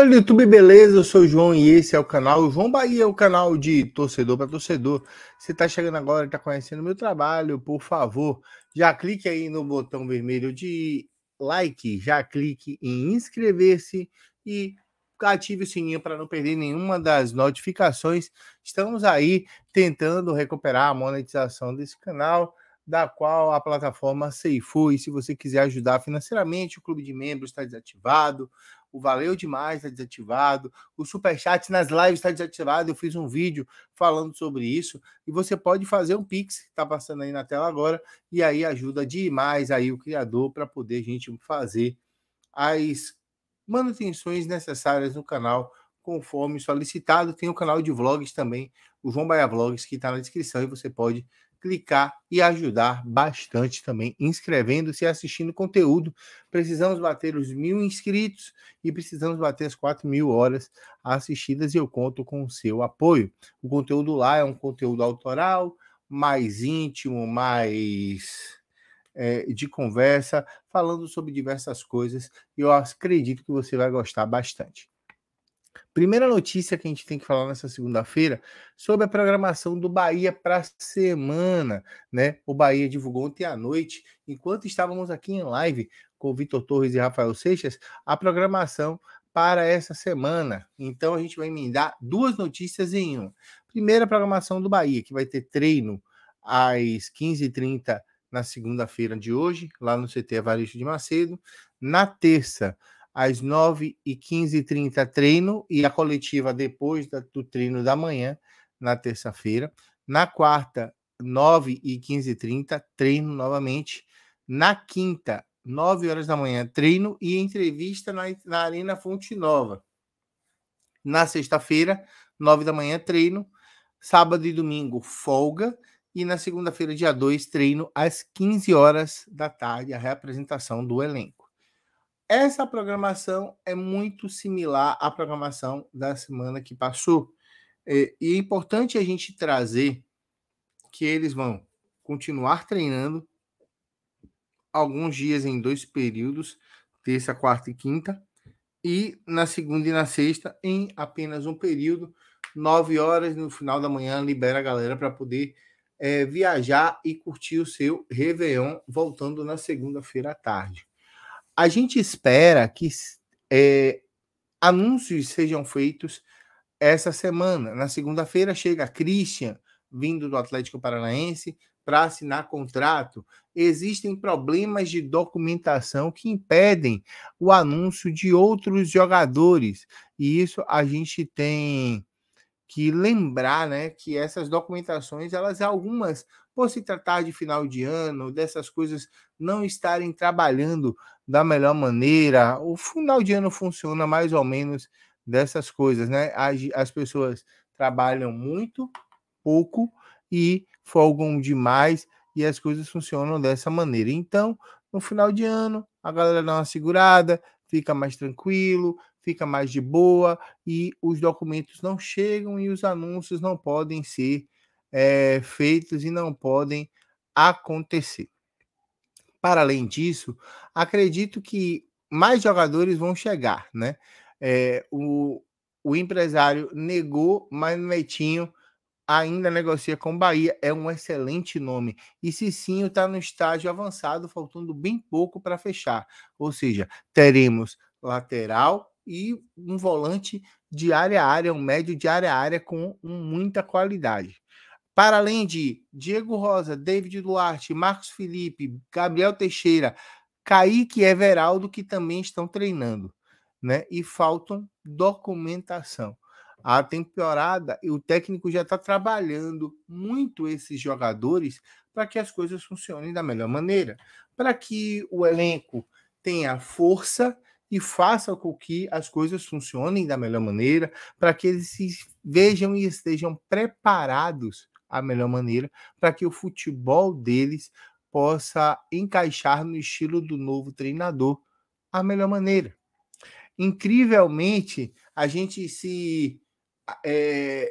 Olá YouTube, beleza? Eu sou o João e esse é o canal o João Bahia, é o canal de torcedor para torcedor. Se está chegando agora e está conhecendo meu trabalho, por favor, já clique aí no botão vermelho de like, já clique em inscrever-se e ative o sininho para não perder nenhuma das notificações. Estamos aí tentando recuperar a monetização desse canal da qual a plataforma ceifou. E se você quiser ajudar financeiramente, o clube de membros está desativado, o Valeu Demais está desativado, o Superchat nas lives está desativado. Eu fiz um vídeo falando sobre isso. E você pode fazer um Pix, está passando aí na tela agora, e aí ajuda demais aí o criador para poder a gente fazer as manutenções necessárias no canal conforme solicitado. Tem o canal de vlogs também, o João Baia Vlogs, que está na descrição e você pode clicar e ajudar bastante também inscrevendo-se e assistindo conteúdo. Precisamos bater os mil inscritos e precisamos bater as quatro mil horas assistidas e eu conto com o seu apoio. O conteúdo lá é um conteúdo autoral, mais íntimo, mais é, de conversa, falando sobre diversas coisas. E eu acredito que você vai gostar bastante. Primeira notícia que a gente tem que falar nessa segunda-feira sobre a programação do Bahia para a semana, né? O Bahia divulgou ontem à noite, enquanto estávamos aqui em live com o Vitor Torres e Rafael Seixas, a programação para essa semana. Então a gente vai emendar duas notícias em uma. Primeira, a programação do Bahia, que vai ter treino às 15h30 na segunda-feira de hoje, lá no CT Avarício de Macedo. Na terça, às 9h15h30, treino, e a coletiva depois do treino da manhã, na terça-feira. Na quarta, 9h15h30, treino novamente. Na quinta, 9 horas da manhã, treino e entrevista na, na Arena Fonte Nova. Na sexta-feira, 9 da manhã, treino. Sábado e domingo, folga. E na segunda-feira, dia 2, treino às 15 horas da tarde, a reapresentação do elenco. Essa programação é muito similar à programação da semana que passou. É, e é importante a gente trazer que eles vão continuar treinando alguns dias em dois períodos, terça, quarta e quinta, e na segunda e na sexta em apenas um período, nove horas no final da manhã, libera a galera para poder é, viajar e curtir o seu Réveillon, voltando na segunda-feira à tarde a gente espera que é, anúncios sejam feitos essa semana. Na segunda-feira chega Christian, vindo do Atlético Paranaense, para assinar contrato. Existem problemas de documentação que impedem o anúncio de outros jogadores. E isso a gente tem que lembrar, né, que essas documentações, elas algumas, por se tratar de final de ano, dessas coisas não estarem trabalhando da melhor maneira, o final de ano funciona mais ou menos dessas coisas, né? As, as pessoas trabalham muito, pouco e folgam demais e as coisas funcionam dessa maneira. Então, no final de ano, a galera dá uma segurada, fica mais tranquilo, fica mais de boa e os documentos não chegam e os anúncios não podem ser é, feitos e não podem acontecer. Para além disso, acredito que mais jogadores vão chegar, né? É, o, o empresário negou, mas Netinho ainda negocia com o Bahia. É um excelente nome. E Cicinho está no estágio avançado, faltando bem pouco para fechar. Ou seja, teremos lateral e um volante de área a área, um médio de área a área com muita qualidade. Para além de Diego Rosa, David Duarte, Marcos Felipe, Gabriel Teixeira, Kaique Everaldo, que também estão treinando, né? E faltam documentação. A temporada, e o técnico já está trabalhando muito esses jogadores para que as coisas funcionem da melhor maneira, para que o elenco tenha força e faça com que as coisas funcionem da melhor maneira, para que eles se vejam e estejam preparados a melhor maneira para que o futebol deles possa encaixar no estilo do novo treinador a melhor maneira. Incrivelmente, a gente se é,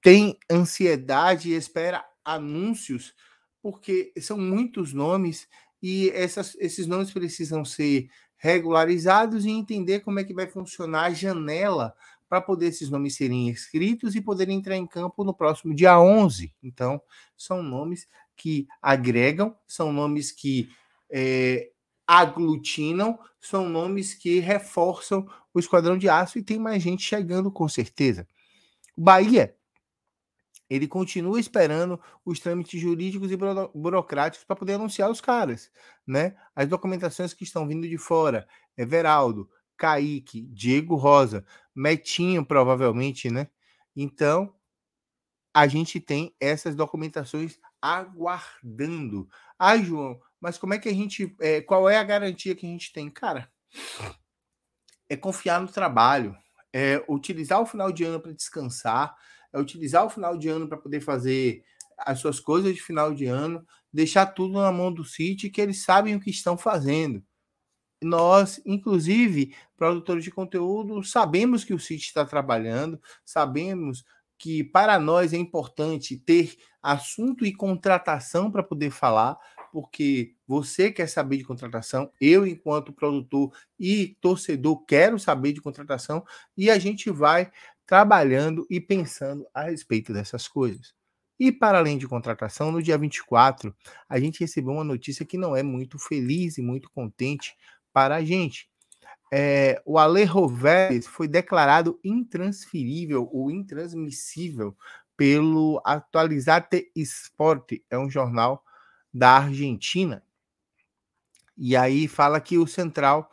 tem ansiedade e espera anúncios, porque são muitos nomes e essas, esses nomes precisam ser regularizados e entender como é que vai funcionar a janela para poder esses nomes serem inscritos e poderem entrar em campo no próximo dia 11. Então, são nomes que agregam, são nomes que é, aglutinam, são nomes que reforçam o Esquadrão de Aço e tem mais gente chegando com certeza. Bahia ele continua esperando os trâmites jurídicos e burocráticos para poder anunciar os caras, né? As documentações que estão vindo de fora, Everaldo, Kaique, Diego Rosa, Metinho, provavelmente, né? Então, a gente tem essas documentações aguardando. Ah, João, mas como é que a gente. É, qual é a garantia que a gente tem? Cara, é confiar no trabalho, é utilizar o final de ano para descansar, é utilizar o final de ano para poder fazer as suas coisas de final de ano, deixar tudo na mão do City, que eles sabem o que estão fazendo. Nós, inclusive, produtores de conteúdo, sabemos que o City está trabalhando, sabemos que para nós é importante ter assunto e contratação para poder falar, porque você quer saber de contratação, eu, enquanto produtor e torcedor, quero saber de contratação, e a gente vai trabalhando e pensando a respeito dessas coisas. E para além de contratação, no dia 24, a gente recebeu uma notícia que não é muito feliz e muito contente para a gente. É, o Alejo Vélez foi declarado intransferível ou intransmissível pelo Atualizate Esporte, é um jornal da Argentina. E aí fala que o Central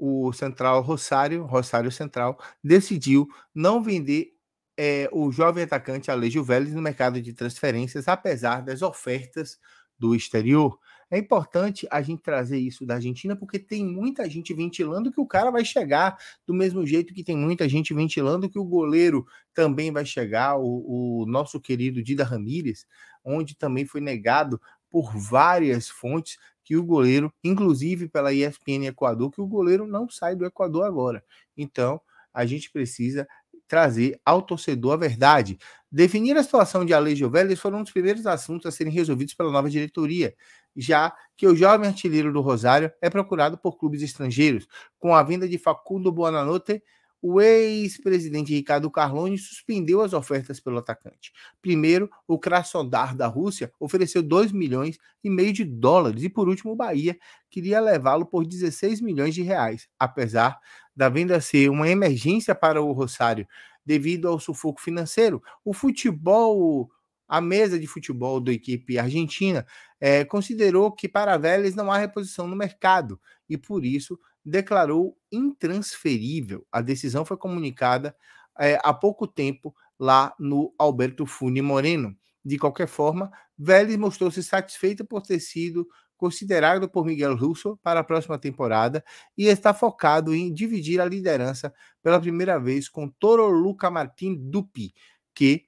o Central Rosário, Rosário Central, decidiu não vender é, o jovem atacante Alejo Vélez no mercado de transferências, apesar das ofertas do exterior. É importante a gente trazer isso da Argentina, porque tem muita gente ventilando que o cara vai chegar, do mesmo jeito que tem muita gente ventilando que o goleiro também vai chegar, o, o nosso querido Dida Ramírez, onde também foi negado por várias fontes que o goleiro, inclusive pela ESPN Equador, que o goleiro não sai do Equador agora. Então, a gente precisa trazer ao torcedor a verdade. Definir a situação de Alejo Vélez foi um dos primeiros assuntos a serem resolvidos pela nova diretoria, já que o jovem artilheiro do Rosário é procurado por clubes estrangeiros, com a venda de Facundo Buonanotte, o ex-presidente Ricardo Carlone suspendeu as ofertas pelo atacante. Primeiro, o Krasnodar da Rússia ofereceu 2 milhões e meio de dólares e por último o Bahia queria levá-lo por 16 milhões de reais, apesar da venda ser uma emergência para o Rosário devido ao sufoco financeiro. O futebol a mesa de futebol da equipe argentina é, considerou que para Vélez não há reposição no mercado e por isso declarou intransferível. A decisão foi comunicada é, há pouco tempo lá no Alberto Funi Moreno. De qualquer forma, Vélez mostrou-se satisfeito por ter sido considerado por Miguel Russo para a próxima temporada e está focado em dividir a liderança pela primeira vez com Toro Luca Martin Dupi, que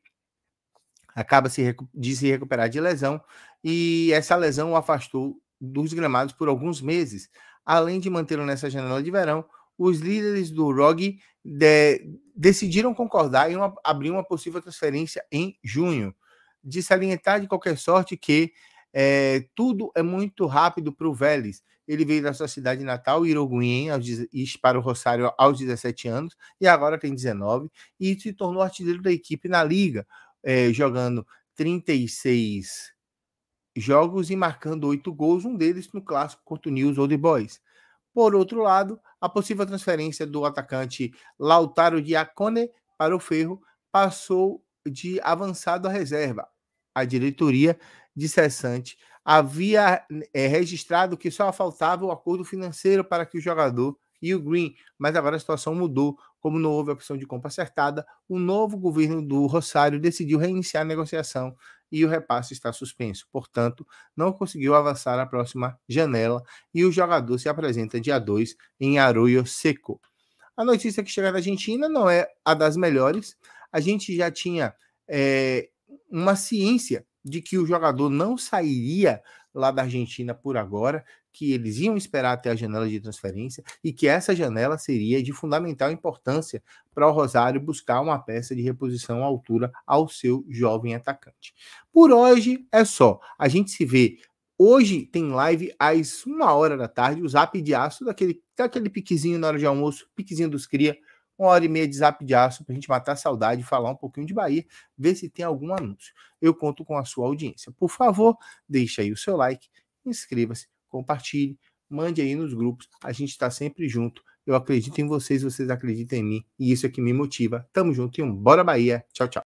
acaba de se recuperar de lesão e essa lesão o afastou dos gramados por alguns meses além de mantê-lo nessa janela de verão, os líderes do ROG de, decidiram concordar em uma, abrir uma possível transferência em junho. De salientar de qualquer sorte que é, tudo é muito rápido para o Vélez. Ele veio da sua cidade natal, Iroguinhem, para o Rosário aos 17 anos, e agora tem 19, e se tornou artilheiro da equipe na Liga, é, jogando 36 jogos e marcando oito gols, um deles no clássico contra o News Old Boys. Por outro lado, a possível transferência do atacante Lautaro Diacone para o Ferro passou de avançado à reserva. A diretoria de Cessante havia é, registrado que só faltava o acordo financeiro para que o jogador e o Green, mas agora a situação mudou. Como não houve opção de compra acertada, o novo governo do Rosário decidiu reiniciar a negociação e o repasse está suspenso. Portanto, não conseguiu avançar a próxima janela e o jogador se apresenta dia 2 em Arroio Seco. A notícia que chega da Argentina não é a das melhores. A gente já tinha é, uma ciência de que o jogador não sairia lá da Argentina por agora, que eles iam esperar até a janela de transferência e que essa janela seria de fundamental importância para o Rosário buscar uma peça de reposição à altura ao seu jovem atacante. Por hoje é só. A gente se vê Hoje tem live às uma hora da tarde, o zap de aço, daquele, daquele piquezinho na hora de almoço, piquezinho dos cria uma hora e meia de zap de aço para a gente matar a saudade, falar um pouquinho de Bahia, ver se tem algum anúncio. Eu conto com a sua audiência. Por favor, deixe aí o seu like, inscreva-se, compartilhe, mande aí nos grupos. A gente está sempre junto. Eu acredito em vocês, vocês acreditam em mim e isso é que me motiva. Tamo junto e um bora Bahia. Tchau, tchau.